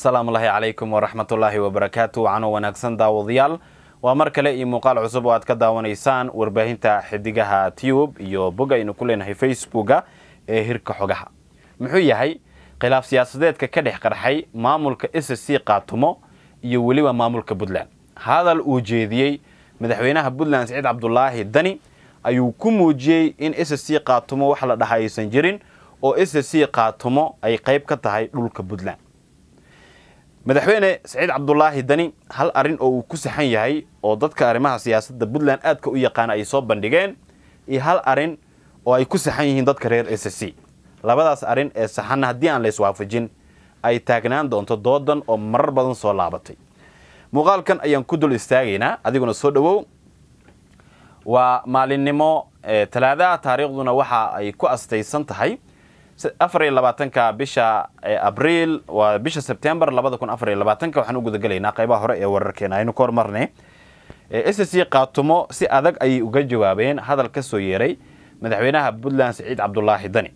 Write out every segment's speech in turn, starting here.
asalaamu ullaahi calaykum waraxmatullaahi wabarakaatu cano wanaagsan daawadayaal waa mar kale iyo muuqaal cusub oo aad ka daawanaysaan warbaahinta xidigaha tube iyo bog aynu ku leenahay facebooka ee hirka xogaha muxuu yahay khilaaf siyaasadeedka ka dhex qarxay maamulka s s c qaatumo iyo weliba maamulka puntland hadal uu jeediyey madaxweynaha puntland siciid cabdulaahi dani ayuu ku muujiyey in sc qaatumo wax la dhaha aysan jirin oo sc qaatumo ay qayb ka tahay dhulka puntland madaxweyne saciid cabdulaahi dani hal arrin oo uu ku saxan yahay oo dadka arrimaha siyaasadda puntland aadka u yaqaana ay soo bandhigeen iyo hal arrin oo ay ku saxan yihiin dadka reer s c labadaas arrin ee saxanna haddii aan lays waafajin ay taagnaan doonto doodan oo marar badan soo laabatay muuqaalkan ayaan ku dul istaagaynaa adiguna soo dhowow waa maalinnimo talaadaha taariikhduna waxa ay ku astaysan tahay afar iyo labaatanka bisha abriil waa bisha sebtembar labada kun afar iyo labaatanka waxaan u gudagelaynaa qaybaha hore ee wararkeena aynu ka hormarnay s c qaatumo si adag ayay uga jawaabeen hadal ka soo yeeray madaxweynaha puntland siciid cabdulaahi dani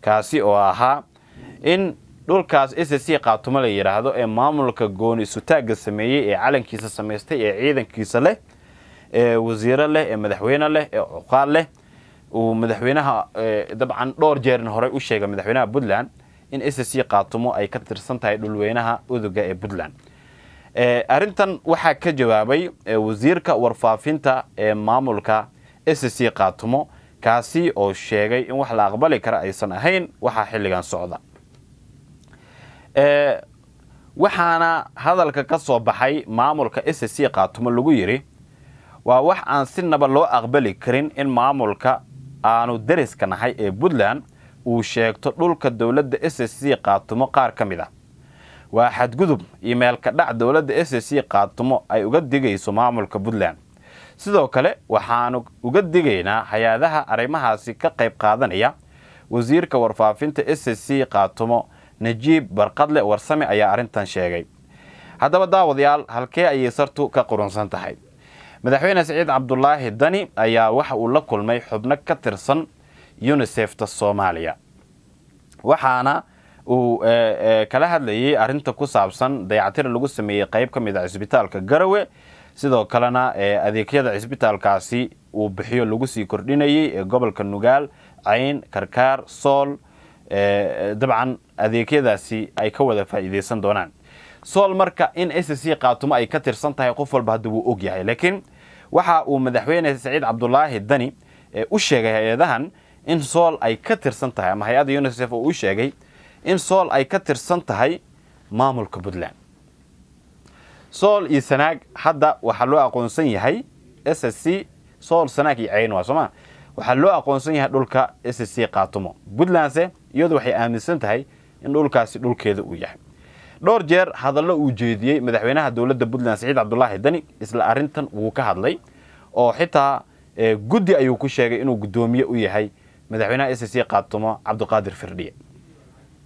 kaasi oo ahaa in dhulkaas s c qaatumo la yidhaahdo ee maamulka gooni sutaagga sameeyey ee calankiisa samaystay ee ciidankiisa leh ee wasiiro leh ee madaxweyne leh ee cuqaal leh uu madaxweynaha eh, dabcan dhowr jeerin horey u sheegay madaxweynaha puntland in s c kaatumo ay ka tirsan tahay dhulweynaha uduga ee puntland eh, arrintan waxaa ka jawaabay eh, wasiirka warfaafinta ee maamulka s c kaatumo kaasi oo sheegay in wax la aqbali kara aysan ahayn waxaa xilligan socda waxaana hadalka ka soo baxay maamulka s c kaatumo lagu yidhi waa wax aan si naba loo aqbali karin in maamulka aanu deriska nahay ee puntland uu sheegto dhulka dowladda s s c qaatumo qaar ka mid a ah. waa xadgudub iyo iimeelka dhac dowladda s s c qaatumo ay uga digayso maamulka puntland sidoo kale waxaanu uga digaynaa hay-adaha arrimahaasi ka qayb qaadanaya wasiirka warfaafinta s s c qaatumo najiib barqadle warsame ayaa arrintan sheegay haddaba daawadayaal halkee ayay sartu ka qurunsan tahay madaxweyne siciid cabdulaahi dani ayaa waxa uu la kulmay xubno ka tirsan yunisefta soomaaliya waxaana uu e, e, kala hadlayay arinta ku saabsan dayactir lagu sameeyey qayb ka mid a ah cisbitaalka garawe sidoo kalena e, adeegyada cisbitaalkaasi uu bixiyo lagu sii kordhinayay ee gobolka nugaal cayn karkaar sool dabcan adeegyadaasi ay ka wada faa'iidaysan doonaan sool marka in s c qaatuma ay ka tirsan tahay qof walba hadda wuu og yahay laakiin waxa uu madaxweyne saciid cabdulaahi dani u sheegay hay-adahan in sool ay ka tirsan tahay ama hay-adda unisef oo u sheegay in sool ay ka tirsan tahay maamulka puntland sool iyo sanaag hadda waxaa loo aqoonsan yahay s s c sool sanaag iyo ceyn waa sooma waxaa loo aqoonsan yahay dhulka s s c qaatumo puntlandse iyadu waxay aaminsan tahay in dhulkaasi dhulkeeda uu yahay dhowr jeer hadallo uu jeediyey madaxweynaha dowladda puntland saciid cabdulaahi dani isla arintan wuu ka hadlay oo xitaa eh, guddi ayuu ku sheegay inuu guddoomiye u yahay madaxweynaha s c qaatumo cabdiqaadir firdhiye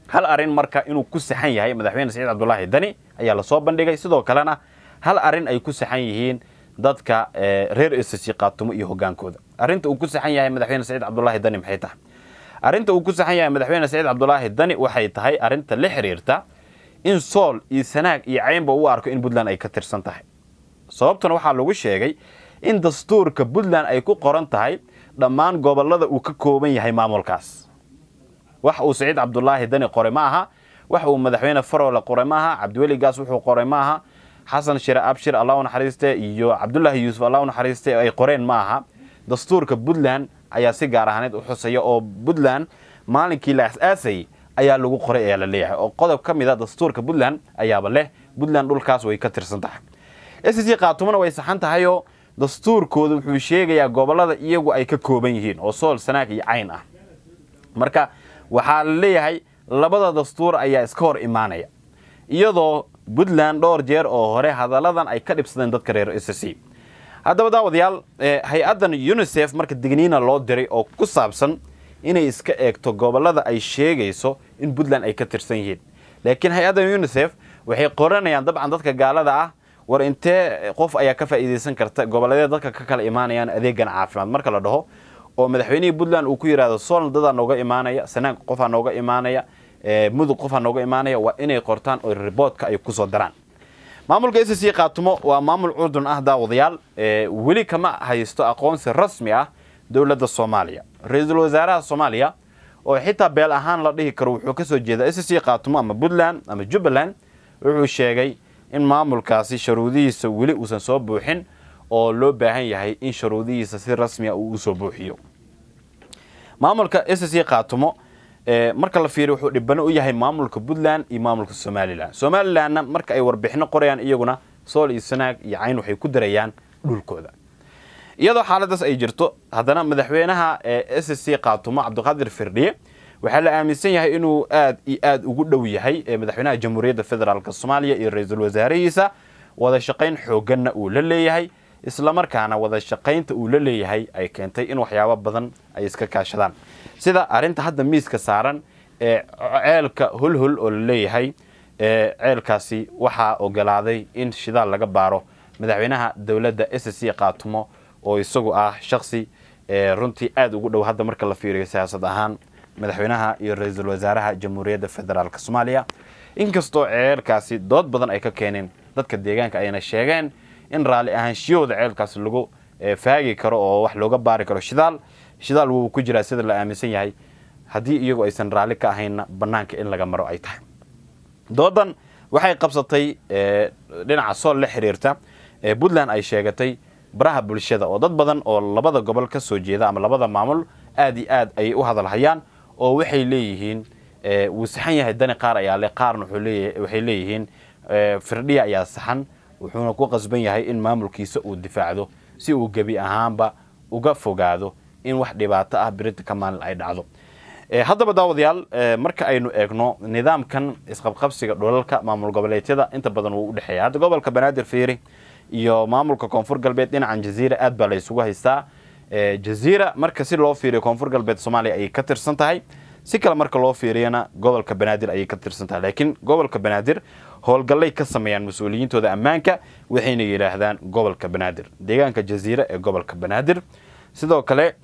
hal arin marka inuu ku saxan yahay madaxweyne saciid cabdulaahi dani ayaa lasoo bandhigay sidoo kalena hal arin ay ku saxan yihiin dadka eh, reer sc qaatumo iyo hogaankooda arinta uu ku saxan yahay madaxweyne saciid cabdulaahi dani maxay tahay arinta uu ku saxan yahay madaxweyne saciid cabdulaahi dani waxay tahay arinta la xiriirta in sool iyo sanaag iyo caynba u arko in puntland ay ka tirsan tahay sababtuna waxaa lagu sheegay in dastuurka puntland ay ku qoran tahay dhammaan gobollada uu ka kooban yahay maamulkaas wax uu siciid cabdulaahi dani qoray ma aha wax uu madaxweyne farole qoray ma aha cabdiweli wuxuu qoray ma aha xasan shire abshir allah naxariiste iyo cabdulaahi yuusuf allah naxariiste ay qoreen ma aha dastuurka puntland ayaa si gaar ahaaneed u xusaya oo puntland maalinkii la as-aasayay ayaa lagu qoray ayaa la leeyahay oo qodob ka mid a ah dastuurka puntland ayaaba leh puntland dhulkaas way ka tirsan tahay s c qaatumona way saxan tahayoo dastuurkooda wuxuu sheegayaa gobollada iyagu ay ka kooban yihiin oo sool sanaag iyo cayn ah marka waxaa la leeyahay labada dastuur ayaa iska hor imaanaya iyadoo puntland dhowr jeer oo hore hadalladan ay ka dhibsadeen dadka reer s c haddaba daawadayaal eh, hay-addan unisef marka digniina loo diray oo ku saabsan inay iska eegto gobollada ay sheegayso in puntland ay ka tirsan yihiin laakiin hay-adda unisef waxay qoranayaan dabcan dadka gaalada ah war intee qof ayaa ka faa'iidaysan karta gobolladee dadka ka kala imaanayaan adeegan caafimaad marka la dhaho oo madaxweynihii puntland uu ku yidhahdo soolna dadaa nooga imaanaya sanaag qofaa nooga imaanaya eh, mudug qofaa nooga imaanaya waa inay qortaan oo riboodka ay kusoo daraan maamulka s c khaatumo waa maamul curdun ah daawadayaal eh, weli kama haysto aqoonsi rasmi ah dowladda soomaaliya ra-iisul wasaaraha soomaaliya oo xitaa beel ahaan la dhihi karo wuxuu kasoo jeedaa ssc qaatumo ama puntland ama jubbaland wuxuu sheegay in maamulkaasi sharuudihiisa weli uusan soo buuxin oo loo baahan yahay in sharuudihiisa si rasmia ah uu usoo buuxiyo maamulka ssc qaatumo eh, marka la fiiriyo wuxuu dhibano u yahay maamulka puntland iyo maamulka somalilan somalilandna marka ay warbixino qorayaan iyaguna sool iyo sanaag iyo cayn waxay ku dirayaan dhulkooda iyadoo xaaladaas ay jirto haddana madaxweynaha ee s c qaatumo cabdiqaadir firdhiye waxaa la aaminsan yahay inuu aad iyo aad ugu dhow yahay madaxweynaha jamhuuriyadda federaalk soomaaliya iyo ra-iisul wasaarihiisa wada shaqayn xoogganna uu la leeyahay islamarkaana wadashaqaynta uu la leeyahay ay keentay in waxyaabo badan ay iska kaashadaan sida arrinta hadda miiska saaran ee ceelka hulhul oo la leeyahay ceelkaasi waxaa ogolaaday in shidaal laga baaro madaxweynaha dowladda s c qaatumo oo isagu ah shaksi runtii aada ugu dhow hadda marka la fiiriyo siyaasad ahaan madaxweynaha iyo ra-iisul wasaaraha jamhuuriyadda federaalka soomaaliya inkastoo ceelkaasi dood badan ay ka keeneen dadka deegaanka ayna sheegeen in raalli ahaanshiyahooda ceelkaas lagu faagi karo oo wax looga baari karo shidaal shidaal wuu ku jiraa sida la aaminsan yahay haddii iyagu aysan raalli ka ahaynna bannaanka in laga maro ay tahay doodan waxay qabsatay dhinaca sool la xiriirta ee puntland ay sheegatay baraha bulshada oo dad badan oo labada gobol ka soo jeeda ama labada maamul aad iyo aad ayay u hadalhayaan oo waxay leeyihiin eh, wuu saxan yahay dani qaar ayaa le qaarna waxay leeyihiin eh, firdhiya ayaa saxan wuxuuna ku qasban yahay in maamulkiisa uu difaacdo si uu gebi ahaanba uga fogaado in wax dhibaato ah birita ka maalin ay dhacdo eh, haddaba daawadayaal marka aynu eegno nidaamkan isqabqabsiga dholalka maamul goboleedyada inta badan wuu udhexeeya hadda gobolka banaadir fiiri iyo maamulka koonfur galbeed dhinacan jaziira aad baa la isugu haystaa jaziira marka si loo fiiriyo koonfur galbeed soomaaliya ayay ka tirsan tahay si kale marka loo fiiriyana gobolka banaadir ayay ka tirsan tahay laakiin gobolka banaadir howlgallay ka sameeyaan mas-uuliyiintooda ammaanka waxayna yidhaahdaan gobolka banaadir deegaanka jaziira ee gobolka banaadir sidoo kale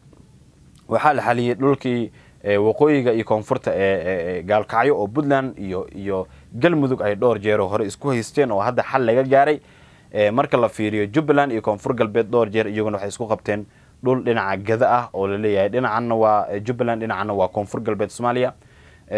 waxaa la xaliyey dhulkii waqooyiga iyo koonfurta ee gaalkacyo oo puntland iyo iyo galmudug ay dhowr jeero hore isku haysteen oo hadda xal laga gaaray marka la fiiriyo jubbaland iyo koonfur galbeed dhowr jeer iyaguna waxay isku qabteen dhul dhinaca gada ah oo laleeyahay dhinacanna waa jubbaland dhinacanna waa koonfur galbeed soomaaliya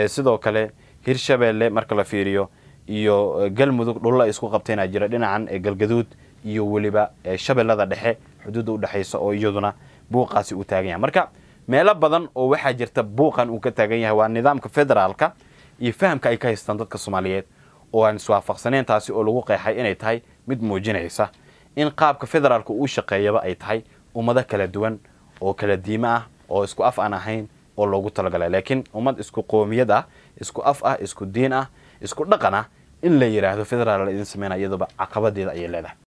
sidoo kale hirshabeelle marka la fiiriyo iyo galmudug dhulula isku qabteena jira dhinacan galgaduud iyo weliba shabeellada dhexe xuduudda udhexaysa oo iyaduna buuqaasi uu taagan yahay marka meelo badan oo waxaa jirta buuqan uu ka taagan yahay waa nidaamka federaalka iyo fahamka ay ka haystaan dadka soomaaliyeed oo aan iswaafaqsaneyn taasi oo lagu qeexay inay tahay mid muujinaysa in qaabka federaalka uu shaqeeyaba ay tahay ummado kala duwan oo kala diimo ah oo isku af aan ahayn oo loogu talagalay laakiin ummad isku qoomiyad ah isku af ah isku diin ah isku dhaqan ah in la yidhaahdo federaal la idin sameynaa iyaduba caqabadeeda ayay leedahay